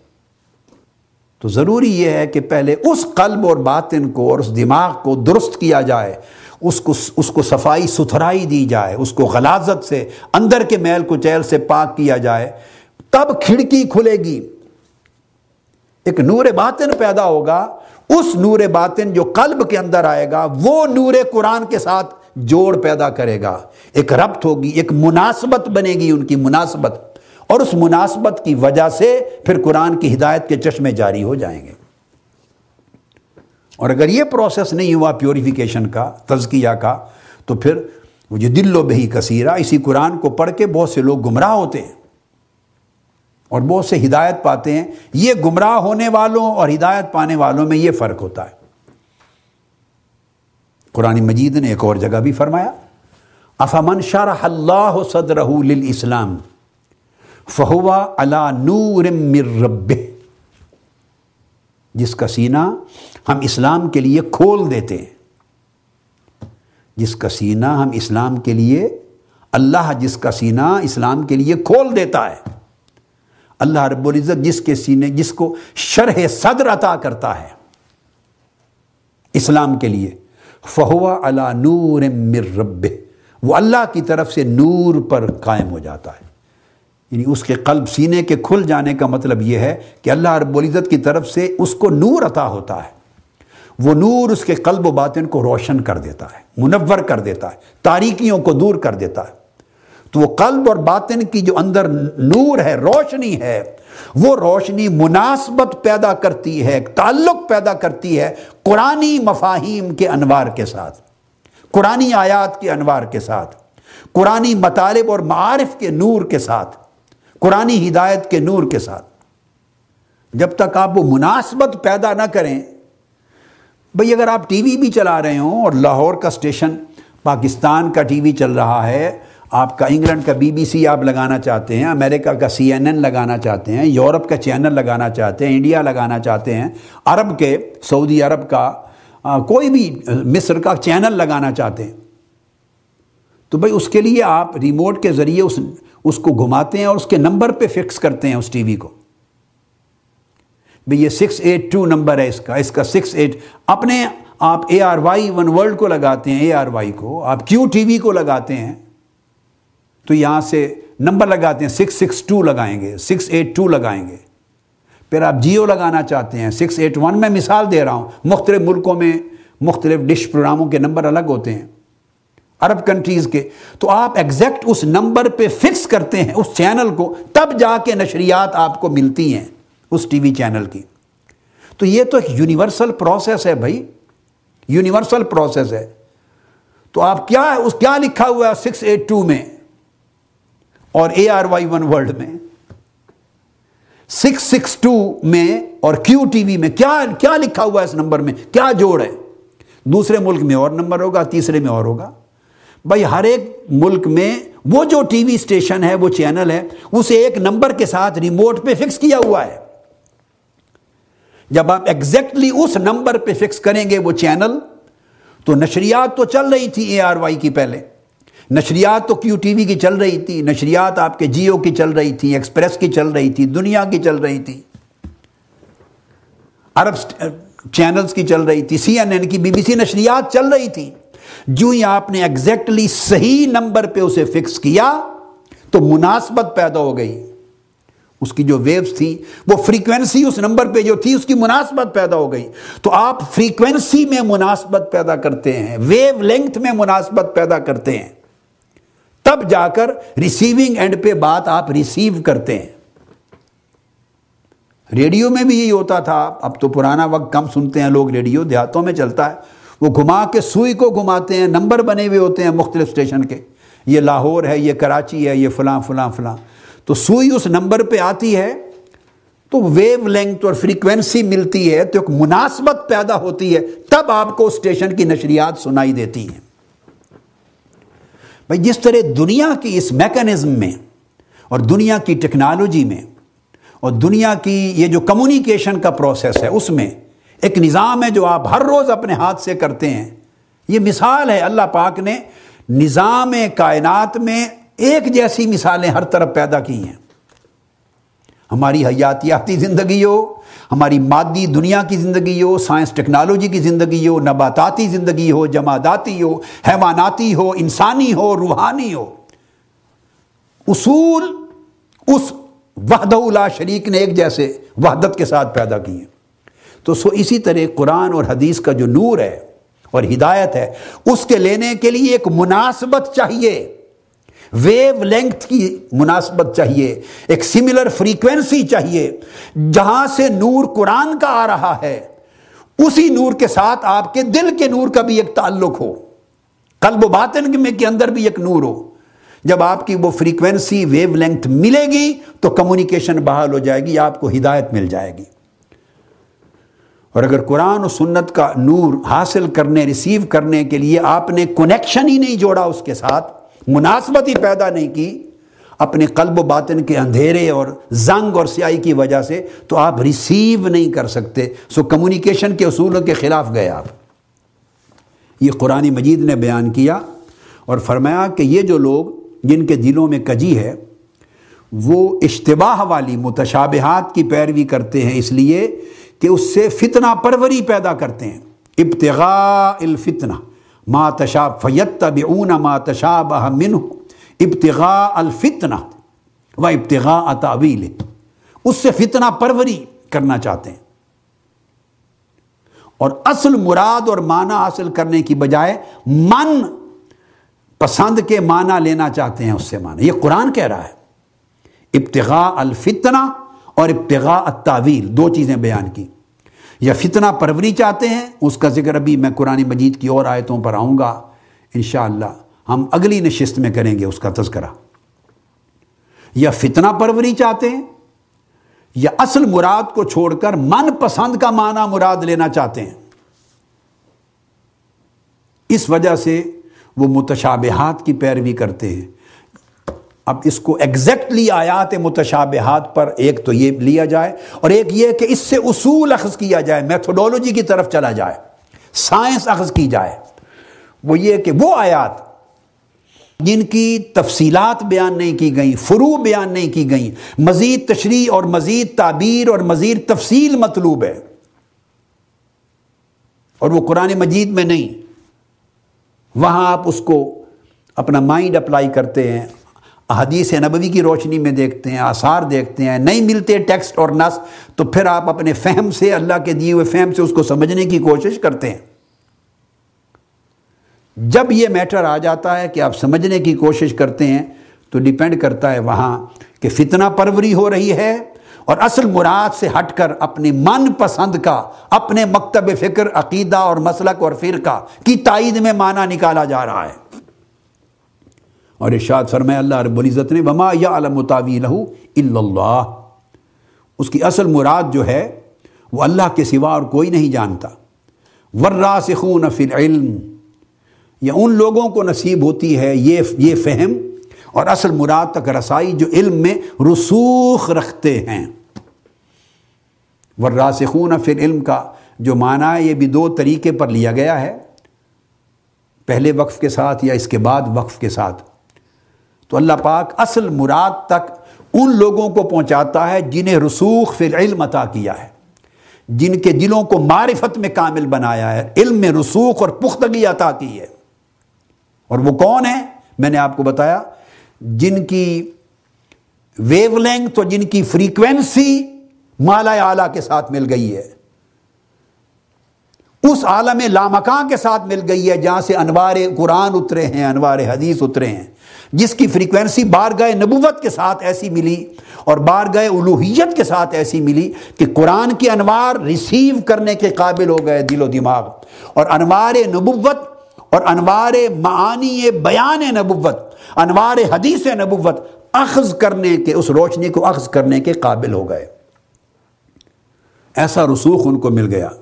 तो ज़रूरी यह है कि पहले उस कल्ब और बातिन को और उस दिमाग को दुरुस्त किया जाए उसको उसको सफाई सुथराई दी जाए उसको गलाजत से अंदर के मैल को चैल से पाक किया जाए तब खिड़की खुलेगी एक नूर बातिन पैदा होगा उस नूर बातिन जो कल्ब के अंदर आएगा वो नूर कुरान के साथ जोड़ पैदा करेगा एक रब्त होगी एक मुनासबत बनेगी उनकी मुनासबत और उस मुनासबत की वजह से फिर कुरान की हिदायत के चश्मे जारी हो जाएंगे और अगर ये प्रोसेस नहीं हुआ प्योरिफिकेशन का तजकिया का तो फिर वो जो दिल्लो बही कसीरा इसी कुरान को पढ़ के बहुत से लोग गुमराह होते हैं और बहुत से हिदायत पाते हैं ये गुमराह होने वालों और हिदायत पाने वालों में ये फ़र्क होता है कुरान मजीद ने एक और जगह भी फरमाया अफमन शाह सदरहलाम फ़हुआ अला नूर रब जिसका सीना हम इस्लाम के लिए खोल देते हैं जिसका सीना हम इस्लाम के लिए अल्लाह जिसका सीना इस्लाम के लिए खोल देता है अल्लाह रब्ज़त जिसके सीने जिसको शरह सदर अता करता है इस्लाम के लिए फ़हुआ अला नूर रब वो अल्लाह की तरफ से नूर पर कायम हो जाता है यानी उसके कल्ब सीने के खुल जाने का मतलब यह है कि अल्लाह रब्ज़त की तरफ से उसको नूर अता होता है वो नूर उसके कल्ब बातिन को रोशन कर देता है मुनवर कर देता है तारीकियों को दूर कर देता है तो वो कल्ब और बातिन की जो अंदर नूर है रोशनी है वो रोशनी मुनासबत पैदा करती है ताल्लुक पैदा करती है कुरानी मफाहिम के अनवार के साथ कुरानी आयात के अनवार के साथ कुरानी मतालब और मारफ के नूर के साथ कुरानी हिदायत के नूर के साथ जब तक आप वो मुनासबत पैदा ना करें भाई अगर आप टीवी भी चला रहे हो और लाहौर का स्टेशन पाकिस्तान का टीवी चल रहा है आपका इंग्लैंड का बीबीसी आप लगाना चाहते हैं अमेरिका का सीएनएन लगाना चाहते हैं यूरोप का चैनल लगाना चाहते हैं इंडिया लगाना चाहते हैं अरब के सऊदी अरब का आ, कोई भी मिस्र का चैनल लगाना चाहते हैं तो भाई उसके लिए आप रिमोट के ज़रिए उस उसको घुमाते हैं और उसके नंबर पे फिक्स करते हैं उस टीवी को भाई ये सिक्स एट टू नंबर है इसका इसका सिक्स एट अपने आप A R Y one world को लगाते हैं ए आर वाई को आप क्यू टी वी को लगाते हैं तो यहाँ से नंबर लगाते हैं सिक्स सिक्स टू लगाएंगे सिक्स एट टू लगाएंगे फिर आप जियो लगाना चाहते हैं सिक्स एट वन में मिसाल दे रहा हूँ मुख्तलिफ मुल्कों में मुख्तलिफ डिश प्रोग्रामों के नंबर अलग होते हैं अरब कंट्रीज़ के तो आप एग्जैक्ट उस नंबर पे फिक्स करते हैं उस चैनल को तब जाके नशरियात आपको मिलती हैं उस टीवी चैनल की तो ये तो एक यूनिवर्सल प्रोसेस है भाई यूनिवर्सल प्रोसेस है तो आप क्या है उस क्या लिखा हुआ है सिक्स एट टू में और A R Y one world में 662 में और क्यू टीवी में क्या क्या लिखा हुआ है इस नंबर में क्या जोड़ है दूसरे मुल्क में और नंबर होगा तीसरे में और होगा भाई हर एक मुल्क में वो जो टीवी स्टेशन है वो चैनल है उसे एक नंबर के साथ रिमोट पे फिक्स किया हुआ है जब आप एग्जैक्टली उस नंबर पे फिक्स करेंगे वो चैनल तो नशरियात तो चल रही थी ए आर वाई की पहले नशरियात तो क्यू टी वी की चल रही थी नशरियात आपके जियो की चल रही थी एक्सप्रेस की चल रही थी दुनिया की चल रही थी अरब चैनल्स की चल रही थी सी एन एन की बीबीसी नशरियात चल रही थी जो ही आपने एग्जैक्टली सही नंबर पे उसे फिक्स किया तो मुनासबत पैदा हो गई उसकी जो वेव्स थी वो फ्रीक्वेंसी उस नंबर पे जो थी उसकी मुनासबत पैदा हो गई तो आप फ्रीक्वेंसी में मुनासबत पैदा करते हैं वेव लेंथ में मुनासबत पैदा करते हैं तब जाकर रिसीविंग एंड पे बात आप रिसीव करते हैं रेडियो में भी यही होता था अब तो पुराना वक्त कम सुनते हैं लोग रेडियो देहातों में चलता है वो घुमा के सुई को घुमाते हैं नंबर बने हुए होते हैं मुख्तलिफ स्टेशन के ये लाहौर है ये कराची है ये फलां फलां फलां तो सुई उस नंबर पे आती है तो वेव लेंथ और फ्रीक्वेंसी मिलती है तो एक मुनासबत पैदा होती है तब आपको स्टेशन की नशरियात सुनाई देती है भाई जिस तरह दुनिया की इस मैकेनिज़्म में और दुनिया की टेक्नोलॉजी में और दुनिया की ये जो कम्युनिकेशन का प्रोसेस है उसमें एक निज़ाम है जो आप हर रोज़ अपने हाथ से करते हैं ये मिसाल है अल्लाह पाक ने निज़ाम कायनात में एक जैसी मिसालें हर तरफ पैदा की हैं हमारी हयातियाती ज़िंदगी हो हमारी मादी दुनिया की ज़िंदगी हो साइंस टेक्नोलॉजी की ज़िंदगी हो नबाताती ज़िंदगी हो जमादाती हो हैवानाती हो इंसानी हो रूहानी हो उसूल उस वहदउला शरीक ने एक जैसे वहदत के साथ पैदा किए तो सो इसी तरह कुरान और हदीस का जो नूर है और हिदायत है उसके लेने के लिए एक मुनासबत चाहिए वेव लेंथ की मुनासबत चाहिए एक सिमिलर फ्रीक्वेंसी चाहिए जहां से नूर कुरान का आ रहा है उसी नूर के साथ आपके दिल के नूर का भी एक ताल्लुक हो कल्ब बातन में के अंदर भी एक नूर हो जब आपकी वो फ्रीक्वेंसी वेव लेंथ मिलेगी तो कम्युनिकेशन बहाल हो जाएगी आपको हिदायत मिल जाएगी और अगर कुरान और सुन्नत का नूर हासिल करने रिसीव करने के लिए आपने कनेक्शन ही नहीं जोड़ा उसके साथ मुनासबत ही पैदा नहीं की अपने कल्ब बातन के अंधेरे और जंग और स्याही की वजह से तो आप रिसीव नहीं कर सकते सो कम्युनिकेशन के असूलों के ख़िलाफ़ गए आप ये कुरानी मजीद ने बयान किया और फरमाया कि ये जो लोग जिनके दिलों में कजी है वो इश्तबाह वाली मुतशाबहत की पैरवी करते हैं इसलिए कि उससे फितना परवरी पैदा करते हैं इब्तगा फितना मा तशा फ़ैत ऊन मा बह मिन इब्तगा अलफितना व इब्तगा अतावील उससे फितना परवरी करना चाहते हैं और असल मुराद और माना हासिल करने की बजाय मन पसंद के माना लेना चाहते हैं उससे माना ये कुरान कह रहा है इब्तगा अलफितना और इब्तगा अतावील दो चीज़ें बयान की या फितना परवरी चाहते हैं उसका जिक्र अभी मैं कुरान मजीद की और आयतों पर आऊँगा इन हम अगली नशस्त में करेंगे उसका तस्करा या फितना परवरी चाहते हैं या असल मुराद को छोड़कर मन पसंद का माना मुराद लेना चाहते हैं इस वजह से वो मुतशाबहत की पैरवी करते हैं अब इसको एग्जैक्टली आयात मुतशाबहत पर एक तो ये लिया जाए और एक ये कि इससे उसूल अखज़ किया जाए मैथोडोलॉजी की तरफ चला जाए साइंस अखज़ की जाए वो ये कि वो आयात जिनकी तफसीलात बयान नहीं की गई फ्रू बयान नहीं की गई मज़ीद तशरी और मज़ीद ताबीर और मज़ीद तफसील मतलूब है और वो कुरान मजीद में नहीं वहाँ आप उसको अपना माइंड अप्लाई करते हैं हदीस नबवी की रोशनी में देखते हैं आसार देखते हैं नहीं मिलते टेक्स्ट और नस तो फिर आप अपने फहम से अल्लाह के दिए हुए फहम से उसको समझने की कोशिश करते हैं जब ये मैटर आ जाता है कि आप समझने की कोशिश करते हैं तो डिपेंड करता है वहाँ कि फितना परवरी हो रही है और असल मुराद से हटकर अपने मन पसंद का अपने मकतब फ़िक्र अकीदा और मसलक और का की तइद में माना निकाला जा रहा है और इर्शाद फरमाए अल्लाह रबुल्ज़त ने वमा या आलम तावी लहू उसकी असल मुराद जो है वो अल्लाह के सिवा और कोई नहीं जानता वर्रा खून इल्म या उन लोगों को नसीब होती है ये ये फहम और असल मुराद तक रसाई जो इल्म में रसूख रखते हैं वर्रा सिखून इल्म का जो माना है ये भी दो तरीके पर लिया गया है पहले वक्फ़ के साथ या इसके बाद वक्फ़ के साथ तो अल्लाह पाक असल मुराद तक उन लोगों को पहुँचाता है जिन्हें रसूख फ़िलम अता किया है जिनके दिलों को मारिफत में कामिल बनाया है इल्म में रसूख और पुख्तगी अता की है और वो कौन है मैंने आपको बताया जिनकी वेवलेंथ तो जिनकी फ्रीक्वेंसी माला आला के साथ मिल गई है उस आलम लामका के साथ मिल गई है जहां से अनवार कुरान उतरे हैं अनवार हदीस उतरे हैं जिसकी फ्रीक्वेंसी बार गए नबूवत के साथ ऐसी मिली और बार गए उलूहियत के साथ ऐसी मिली कि कुरान के अनवार रिसीव करने के काबिल हो गए दिलो दिमाग और अनवार नबूवत और अनवार मानी बयान नबूवत अनवार हदीस नबूवत अखज़ करने के उस रोशनी को अखज़ करने के काबिल हो गए ऐसा रसूख उनको मिल गया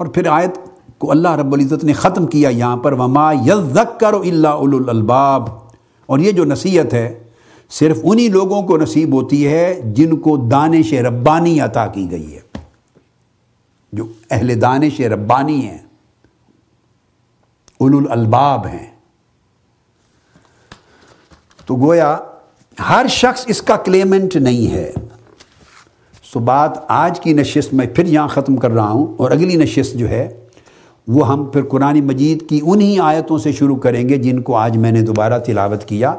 और फिर आयत को अल्लाह रब्ज़त ने ख़त्म किया यहाँ पर वमा यज़क्कर अल्लाबाब और ये जो नसीहत है सिर्फ उन्हीं लोगों को नसीब होती है जिनको दानिश रब्बानी अता की गई है जो अहल दानिश रब्बानी हैं उलुल अलबाब हैं तो गोया हर शख्स इसका क्लेमेंट नहीं है सो बात आज की नशस्त मैं फिर यहाँ ख़त्म कर रहा हूँ और अगली नशस्त जो है वो हम फिर कुरान मजीद की उन्हीं आयतों से शुरू करेंगे जिनको आज मैंने दोबारा तिलावत किया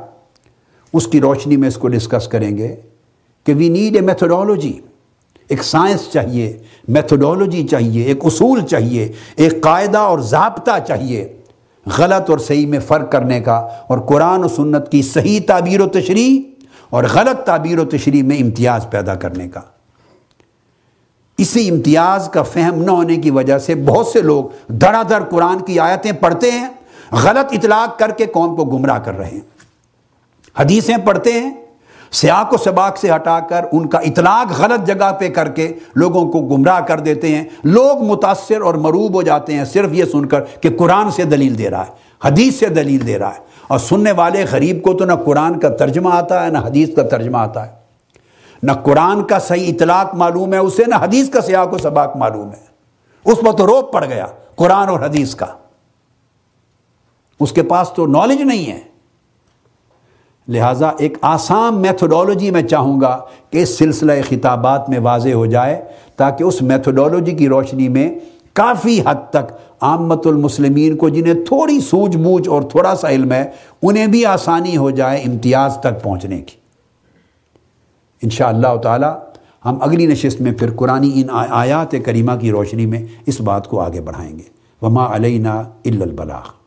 उसकी रोशनी में इसको डिस्कस करेंगे कि वी नीड ए मेथोडोलॉजी एक साइंस चाहिए मैथडोलॉजी चाहिए एक उसूल चाहिए एक कायदा और जबता चाहिए गलत और सही में फ़र्क करने का और कुरान और सुन्नत की सही ताबीर व तशरी और गलत ताबीर व तशरी में इम्तियाज़ पैदा करने का इसी इम्तियाज़ का फहम न होने की वजह से बहुत से लोग धड़ाधड़ कुरान की आयतें पढ़ते हैं गलत इतलाक करके कौम को गुमराह कर रहे हैं हदीसें पढ़ते हैं सियाक व सबाक से हटाकर उनका इतलाक गलत जगह पे करके लोगों को गुमराह कर देते हैं लोग मुतासर और मरूब हो जाते हैं सिर्फ ये सुनकर कि कुरान से दलील दे रहा है हदीस से दलील दे रहा है और सुनने वाले गरीब को तो ना कुरान का तर्जमा आता है ना हदीस का तर्जमा आता है न कुरान का सही इतलाक मालूम है उसे न हदीस का सयाको सबाक मालूम है उस पर तो रोप पड़ गया कुरान और हदीस का उसके पास तो नॉलेज नहीं है लिहाजा एक आसान मैथोडोलॉजी मैं चाहूंगा कि इस सिलसिला खिताबात में वाज हो जाए ताकि उस मैथडोलॉजी की रोशनी में काफ़ी हद तक आमतुलमसलमिन को जिन्हें थोड़ी सूझबूझ और थोड़ा सा इल्म है उन्हें भी आसानी हो जाए इम्तियाज़ तक पहुँचने की इन ताला हम अगली नशस्त में फिर कुरानी इन आयात करीमा की रोशनी में इस बात को आगे बढ़ाएंगे वमा अलैना इल्लल बलाग